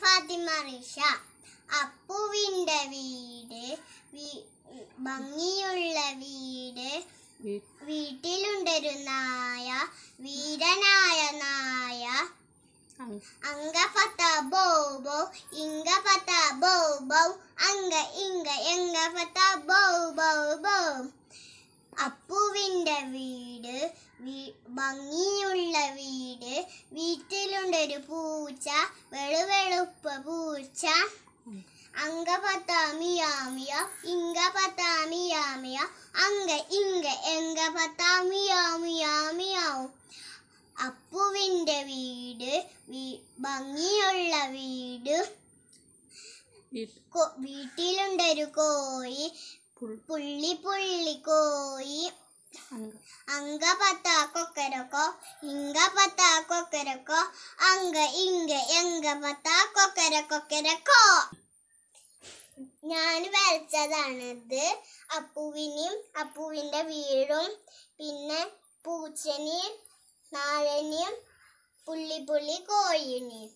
ഫാത്തിമ റിഷ അപ്പുവിൻ്റെ വീട് ഭംഗിയുള്ള വീട് വീട്ടിലുണ്ടൊരു നായ വീരനായ നായ അങ്കപത്ത ബൗബൗ ഇങ്കപത്ത ബൗബൗ അങ്ക ഇങ്ക എങ്കപത്ത ബൗ ബോ ബോ അപ്പുവിൻ്റെ വീട് വീട് ഭംഗിയുള്ള വീട് വീട്ടിലുണ്ടൊരു പൂച്ച വെളുവെളുപ്പ് പൂച്ച അങ്ക പത്താമിയാമിയ ഇങ്ക പത്താമിയാമിയ അങ്ക ഇങ്ക എങ്ക പത്താമിയാമിയാമിയാവും അപ്പുവിൻ്റെ വീട് ഭംഗിയുള്ള വീട് വീട്ടിലുണ്ടൊരു കോഴി പുള്ളി പുള്ളി കോഴി അങ്ക പത്താ കൊക്കരക്കോ ഇങ്ക പത്താ കൊക്കരക്കോ അങ്ക ഇങ്ക എങ്ക പത്താ കൊക്കര കൊക്കരക്കോ ഞാൻ വരച്ചതാണത് അപ്പുവിനും അപ്പുവിൻ്റെ വീടും പിന്നെ പൂച്ചനെയും നാളനെയും പുള്ളിപ്പുള്ളി കോഴിനെയും